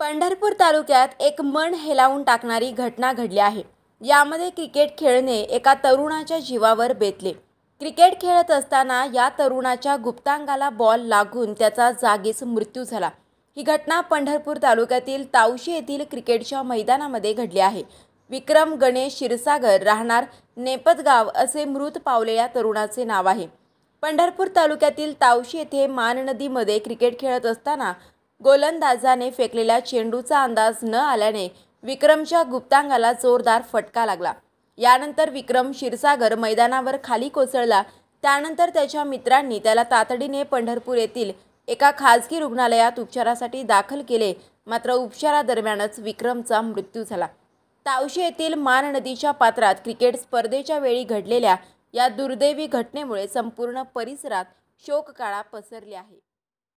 पंढरपूर तालुक्यात एक मन हेलावून टाकणारी घटना घडली आहे यामध्ये क्रिकेट खेळणे एका तरुणाच्या जीवावर बेतले क्रिकेट खेळत असताना या तरुणाच्या गुप्तांगाला बॉल लागून त्याचा जागीच मृत्यू झाला ही घटना पंढरपूर तालुक्यातील तावशी येथील क्रिकेटच्या मैदानामध्ये घडली आहे विक्रम गणेश क्षीरसागर राहणार नेपतगाव असे मृत पावलेल्या तरुणाचे नाव आहे पंढरपूर तालुक्यातील तावशी येथे मान नदीमध्ये क्रिकेट खेळत असताना गोलंदाजाने फेकलेल्या चेंडूचा अंदाज न आल्याने विक्रमच्या गुप्तांगाला जोरदार फटका लागला यानंतर विक्रम क्षीरसागर मैदानावर खाली कोसळला त्यानंतर त्याच्या मित्रांनी त्याला तातडीने पंढरपूर येथील एका खाजगी रुग्णालयात उपचारासाठी दाखल केले मात्र उपचारादरम्यानच विक्रमचा मृत्यू झाला तावशी येथील मान नदीच्या पात्रात क्रिकेट स्पर्धेच्या वेळी घडलेल्या या दुर्दैवी घटनेमुळे संपूर्ण परिसरात शोककाळा पसरली आहे